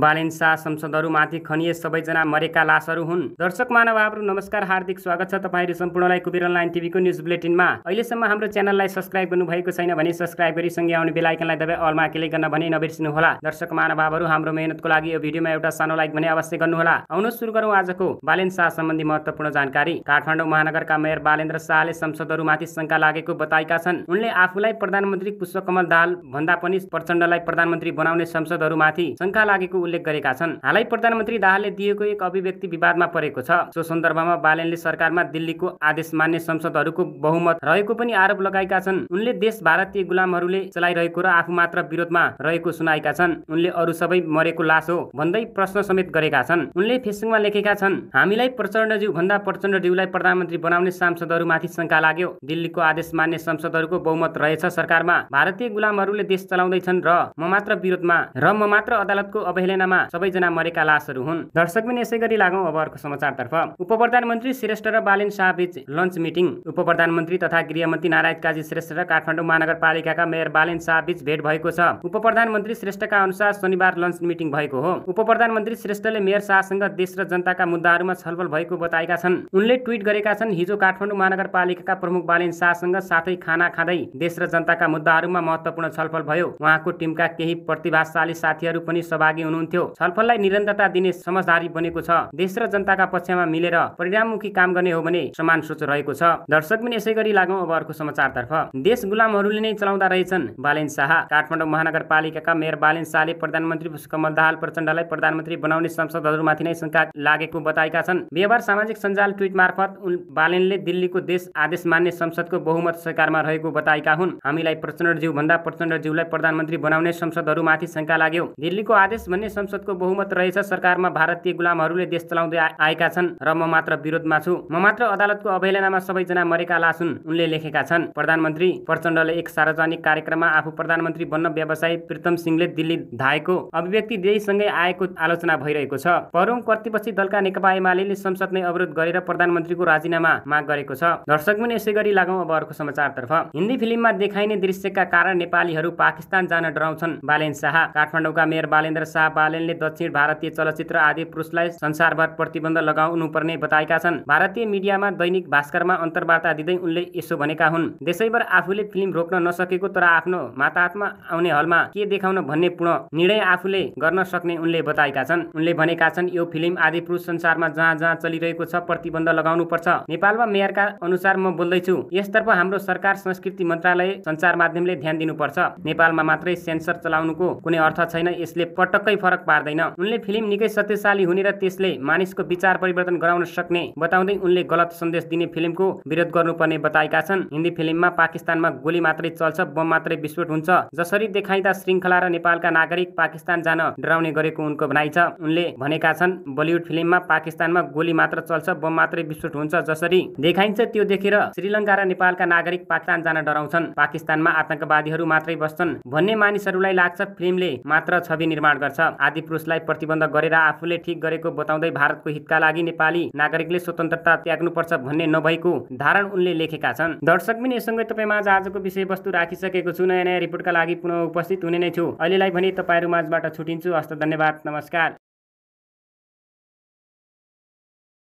बालेन्सा संसदहरूमाथि खनिए सबैजना मरेका लासहरू हुन् दर्शक मानवहरू नमस्कार हार्दिक स्वागत छ तपाईँहरू सम्पूर्णलाई कुबेर अनलाइन टिभीको न्युज बुलेटिनमा अहिलेसम्म हाम्रो च्यानललाई सब्सक्राइब गर्नु भएको छैन भने सब्सक्राइब गरी सँगै आउने बेलायकनलाई दबाई अलमा क्लिक गर्न भने होला दर्शक मानवहरू हाम्रो मेहनतको लागि यो भिडियोमा एउटा सानो लाइक भने अवश्य गर्नुहोला आउनु सुरु गरौँ आजको बालेन्सा सम्बन्धी महत्त्वपूर्ण जानकारी काठमाडौँ महानगरका मेयर बालेन्द्र शाहले संसदहरूमाथि शङ्का लागेको बताएका छन् उनले आफूलाई प्रधानमन्त्री पुष्पकमल दाल भन्दा पनि प्रचण्डलाई प्रधानमन्त्री बनाउने संसदहरूमाथि शङ्का लागेको उल्लेख गरेका छन् हालै प्रधानमन्त्री दाहालले दिएको एक अभिव्यक्ति विवादमा परेको छ सो सन्दर्भमा बालेनले सरकारमा दिल्लीको आदेश मान्ने संसदहरूको बहुमत रहेको पनि आरोप लगाएका छन् उनले देश भारतीय गुलामहरूले चलाइरहेको र आफू मात्र विरोधमा रहेको सुनाएका छन् उनले अरू सबै मरेको लास हो भन्दै प्रश्न समेत गरेका छन् उनले फेसबुकमा लेखेका छन् हामीलाई प्रचण्डज्यू भन्दा प्रचण्डज्यूलाई प्रधानमन्त्री बनाउने सांसदहरूमाथि शङ्का लाग्यो दिल्लीको आदेश मान्ने संसदहरूको बहुमत रहेछ सरकारमा भारतीय गुलामहरूले देश चलाउँदैछन् र म मात्र विरोधमा र म मात्र अदालतको अवहेलना सिलेनामा सबैजना मरेका लासहरू हुन् दर्शक पनि यसै गरी लागौँ अब अर्को समाचारतर्फ उप प्रधानमन्त्री श्रेष्ठ र बालिन शाह बीच लन्च मिटिङ उप प्रधानमन्त्री तथा गृहमन्त्री नारायण काजी श्रेष्ठ र काठमाडौँ महानगरपालिकाका मेयर बालिन शाह बीच भेट भएको छ उप प्रधानमन्त्री श्रेष्ठका अनुसार शनिबार लन्च मिटिङ भएको हो उप प्रधानमन्त्री श्रेष्ठले मेयर शाहसँग देश र जनताका मुद्दाहरूमा छलफल भएको बताएका छन् उनले ट्विट गरेका छन् हिजो काठमाडौँ महानगरपालिकाका प्रमुख बालिन शाहसँग साथै खाना खाँदै देश र जनताका मुद्दाहरूमा महत्त्वपूर्ण छलफल भयो उहाँको टिमका केही प्रतिभाशाली साथीहरू पनि सहभागी हुनु हुनुहुन्थ्यो छलफललाई निरन्तरता दिने समझदारी बनेको छ देश र जनताका पक्षमा मिलेर परिणाममुखी काम गर्ने हो भने समान सोच रहेको छ दर्शक पनि यसै गरी लागौँ अब अर्को समाचारतर्फ देश गुलामहरूले नै चलाउँदा रहेछन् बालेन शाह काठमाडौँ महानगरपालिकाका मेयर बालेन शाहले प्रधानमन्त्री पुष्पकमल दाहाल प्रचण्डलाई प्रधानमन्त्री बनाउने सांसदहरूमाथि नै शङ्का लागेको बताएका छन् व्यवहार सामाजिक सञ्जाल ट्विट मार्फत उन बालेनले दिल्लीको देश आदेश मान्ने संसदको बहुमत सरकारमा रहेको बताएका हुन् हामीलाई प्रचण्डज्यू भन्दा प्रचण्डज्यूलाई प्रधानमन्त्री बनाउने संसदहरूमाथि शङ्का लाग्यो दिल्लीको आदेश भन्ने संसदको बहुमत रहेछ सरकारमा भारतीय गुलामहरूले देश चलाउँदै आएका छन् र म मात्र विरोधमा छु म मात्र अदालतको अवहेलनामा सबैजना मरेका लास हुन् उनले लेखेका छन् प्रधानमन्त्री प्रचण्डले एक सार्वजनिक कार्यक्रममा आफू प्रधानमन्त्री बन्न व्यवसायी प्रीतम सिंहले दिल्ली धाएको अभिव्यक्ति दिएसँगै आएको आलोचना भइरहेको छ परुङ प्रतिपक्षी दलका नेकपा एमाले संसद नै अवरोध गरेर प्रधानमन्त्रीको राजीनामा माग गरेको छ दर्शक पनि यसै गरी लागौँ अब अर्को समाचारतर्फ हिन्दी फिल्ममा देखाइने दृश्यका कारण नेपालीहरू पाकिस्तान जान डराउँछन् बालेन शाह काठमाडौँका मेयर बालेन्द्र शाह पालनले दक्षिण भारतीय चलचित्र आदि पुरुषलाई संसारभर प्रतिबन्ध लगाउनु पर्ने बताएका छन् भारतीय मिडियामा दैनिक भास्करमा अन्तर्वार्ता दिँदै उनले यसो भनेका हुन् देशैभर आफूले फिल्म रोक्न नसकेको तर आफ्नो मातात्मा आउने हलमा के देखाउन भन्ने पूर्ण निर्णय आफूले गर्न सक्ने उनले बताएका छन् उनले भनेका छन् यो फिल्म आदि पुरुष संसारमा जहाँ जहाँ चलिरहेको छ प्रतिबन्ध लगाउनु पर्छ नेपालमा मेयरका अनुसार म बोल्दैछु यसतर्फ हाम्रो सरकार संस्कृति मन्त्रालय संचार माध्यमले ध्यान दिनुपर्छ नेपालमा मात्रै सेन्सर चलाउनुको कुनै अर्थ छैन यसले पटक्कै फरक पार्दैन उनले फिल्म निकै सत्यशाली हुने र त्यसले मानिसको विचार परिवर्तन गराउन सक्ने बताउँदै उनले गलत सन्देश दिने फिल्मको विरोध गर्नुपर्ने बताएका छन् हिन्दी फिल्ममा पाकिस्तानमा गोली मात्रै चल्छ बम मात्रै विस्फोट हुन्छ जसरी देखाइँदा श्रृङ्खला र नेपालका नागरिक पाकिस्तान जान डराउने गरेको उनको भनाइ छ उनले भनेका छन् बलिउड फिल्ममा पाकिस्तानमा गोली मात्र चल्छ बम मात्रै विस्फोट हुन्छ जसरी देखाइन्छ त्यो देखेर श्रीलङ्का र नेपालका नागरिक पाकिस्तान जान डराउँछन् पाकिस्तानमा आतंकवादीहरू मात्रै बस्छन् भन्ने मानिसहरूलाई लाग्छ फिल्मले मात्र छवि निर्माण गर्छ आदि पुरुषलाई प्रतिबन्ध गरेर आफूले ठिक गरेको बताउँदै भारतको हितका लागि नेपाली नागरिकले स्वतन्त्रता त्याग्नुपर्छ भन्ने नभएको धारण उनले लेखेका छन् दर्शक पनि यससँगै माझ आजको विषयवस्तु राखिसकेको छु नयाँ नयाँ रिपोर्टका लागि पुनः उपस्थित हुने नै छु अहिलेलाई भने तपाईँहरू माझबाट छुटिन्छु हस्त धन्यवाद नमस्कार